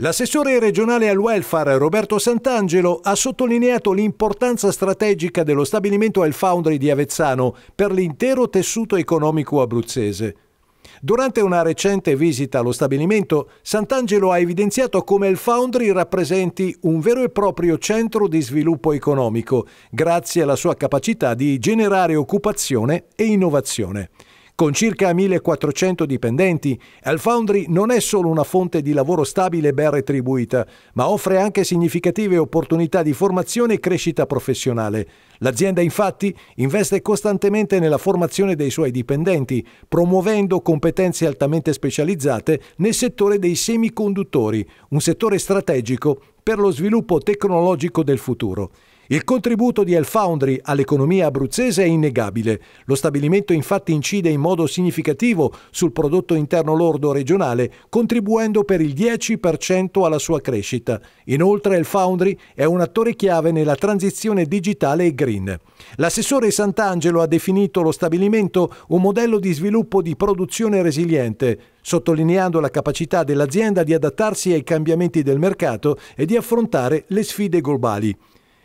L'assessore regionale al welfare Roberto Sant'Angelo ha sottolineato l'importanza strategica dello stabilimento El Foundry di Avezzano per l'intero tessuto economico abruzzese. Durante una recente visita allo stabilimento, Sant'Angelo ha evidenziato come El Foundry rappresenti un vero e proprio centro di sviluppo economico, grazie alla sua capacità di generare occupazione e innovazione. Con circa 1400 dipendenti, Alfoundry non è solo una fonte di lavoro stabile e ben retribuita, ma offre anche significative opportunità di formazione e crescita professionale. L'azienda infatti investe costantemente nella formazione dei suoi dipendenti, promuovendo competenze altamente specializzate nel settore dei semiconduttori, un settore strategico per lo sviluppo tecnologico del futuro. Il contributo di El Foundry all'economia abruzzese è innegabile. Lo stabilimento infatti incide in modo significativo sul prodotto interno lordo regionale, contribuendo per il 10% alla sua crescita. Inoltre El Foundry è un attore chiave nella transizione digitale e green. L'assessore Sant'Angelo ha definito lo stabilimento un modello di sviluppo di produzione resiliente, sottolineando la capacità dell'azienda di adattarsi ai cambiamenti del mercato e di affrontare le sfide globali.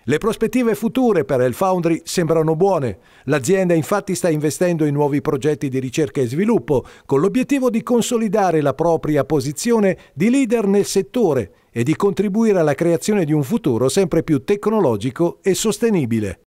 Le prospettive future per El Foundry sembrano buone. L'azienda infatti sta investendo in nuovi progetti di ricerca e sviluppo con l'obiettivo di consolidare la propria posizione di leader nel settore e di contribuire alla creazione di un futuro sempre più tecnologico e sostenibile.